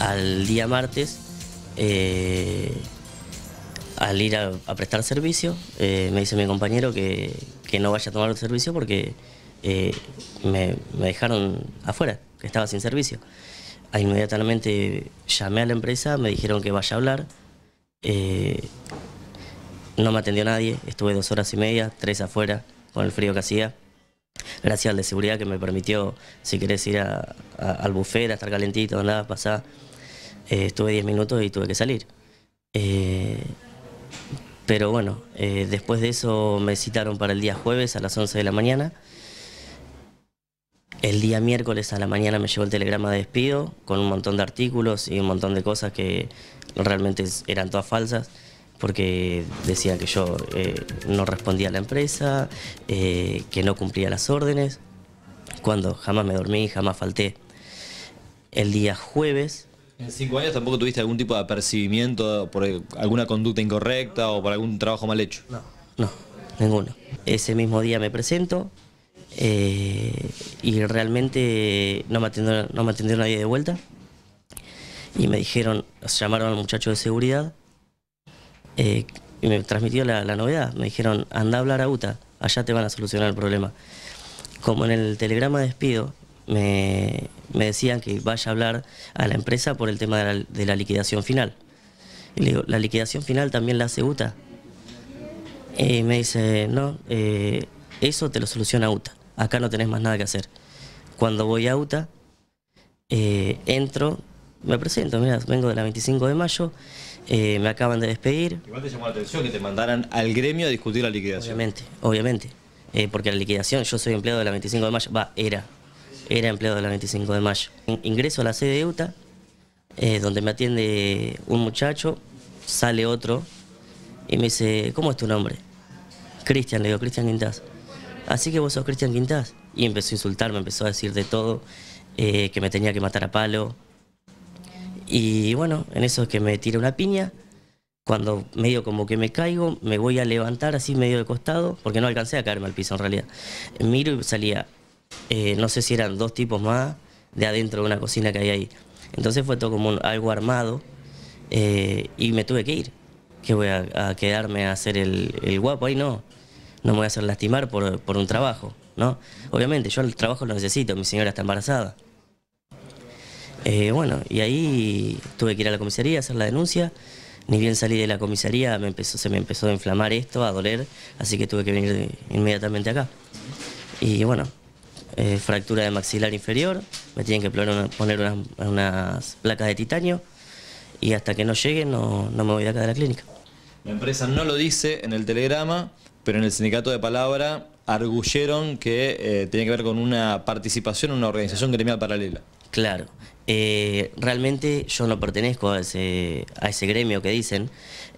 al día martes, eh, al ir a, prestar servicio, eh, me dice mi compañero que, no vaya a tomar el servicio porque eh, me, me, dejaron afuera, que estaba sin servicio. Inmediatamente llamé a la empresa, me dijeron que vaya a hablar. no me atendió nadie, estuve dos horas y media, tres afuera, con el frío que hacía gracias al de seguridad que me permitió, si querés, ir al buffet, a estar calentito, nada, pasar. Eh, estuve 10 minutos y tuve que salir. Eh, pero bueno, eh, después de eso me citaron para el día jueves a las 11 de la mañana. El día miércoles a la mañana me llegó el telegrama de despido con un montón de artículos y un montón de cosas que realmente eran todas falsas porque decía que yo eh, no respondía a la empresa, eh, que no cumplía las órdenes, cuando jamás me dormí, jamás falté. El día jueves... ¿En cinco años tampoco tuviste algún tipo de apercibimiento por alguna conducta incorrecta o por algún trabajo mal hecho? No, no, ninguno. Ese mismo día me presento eh, y realmente no me, atendió, no me nadie de vuelta. Y me dijeron, llamaron al muchacho de seguridad y eh, me transmitió la, novedad. Me dijeron, anda a hablar a UTA, allá te van a solucionar el problema. Como en el telegrama de despido, me, decían que vaya a hablar a la empresa por el tema de la, liquidación final. Y le digo, ¿la liquidación final también la hace UTA? Y me dice, no, eh, eso te lo soluciona UTA. Acá no tenés más nada que hacer. Cuando voy a UTA, eh, entro, me presento, mira, vengo de la 25 de mayo, eh, me acaban de despedir. Igual te llamó la atención que te mandaran al gremio a discutir la liquidación. Obviamente, obviamente, eh, porque la liquidación, yo soy empleado de la 25 de mayo, va, era, era empleado de la 25 de mayo. Ingreso a la sede de UTA, eh, donde me atiende un muchacho, sale otro y me dice, ¿cómo es tu nombre? Cristian, le digo, Cristian Quintás. Así que vos sos Cristian Quintás. Y empezó a insultarme, empezó a decir de todo, que me tenía que matar a palo, y bueno, en eso es que me tira una piña. Cuando medio como que me caigo, me voy a levantar así medio de costado, porque no alcancé a caerme al piso en realidad. Miro y salía, eh, no sé si eran dos tipos más, de adentro de una cocina que hay ahí. Entonces fue todo como un, algo armado eh, y me tuve que ir. Que voy a, quedarme a hacer el, guapo ahí, no. No me voy a hacer lastimar por, por un trabajo, ¿no? Obviamente, yo el trabajo lo necesito, mi señora está embarazada. Eh, bueno, y ahí tuve que ir a la comisaría a hacer la denuncia. Ni bien salí de la comisaría, me empezó, se me empezó a inflamar esto, a doler, así que tuve que venir inmediatamente acá. Y bueno, eh, fractura de maxilar inferior, me tienen que poner, unas, placas de titanio y hasta que no llegue no, me voy de acá de la clínica. La empresa no lo dice en el telegrama, pero en el sindicato de palabra arguyeron que eh, tenía que ver con una participación en una organización gremial paralela. Claro. Eh, realmente yo no pertenezco a ese, a ese gremio que dicen.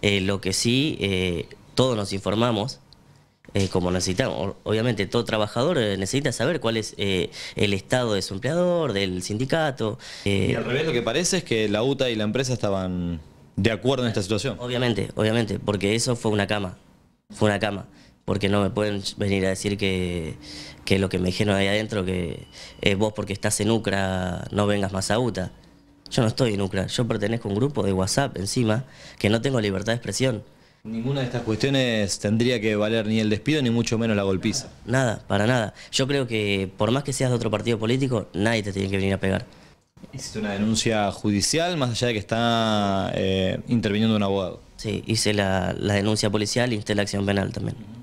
Eh, lo que sí, eh, todos nos informamos. como necesitamos, obviamente todo trabajador necesita saber cuál es el estado de su empleador, del sindicato. y al revés lo que parece es que la UTA y la empresa estaban de acuerdo en esta situación. Obviamente, obviamente, porque eso fue una cama, fue una cama porque no me pueden venir a decir que, lo que me dijeron ahí adentro, que eh, vos porque estás en UCRA no vengas más a UTA. Yo no estoy en UCRA, yo pertenezco a un grupo de WhatsApp encima, que no tengo libertad de expresión. Ninguna de estas cuestiones tendría que valer ni el despido ni mucho menos la golpiza. Nada, para nada. Yo creo que por más que seas de otro partido político, nadie te tiene que venir a pegar. Hiciste una denuncia judicial más allá de que está eh, interviniendo un abogado. Sí, hice la, denuncia policial y insté la acción penal también.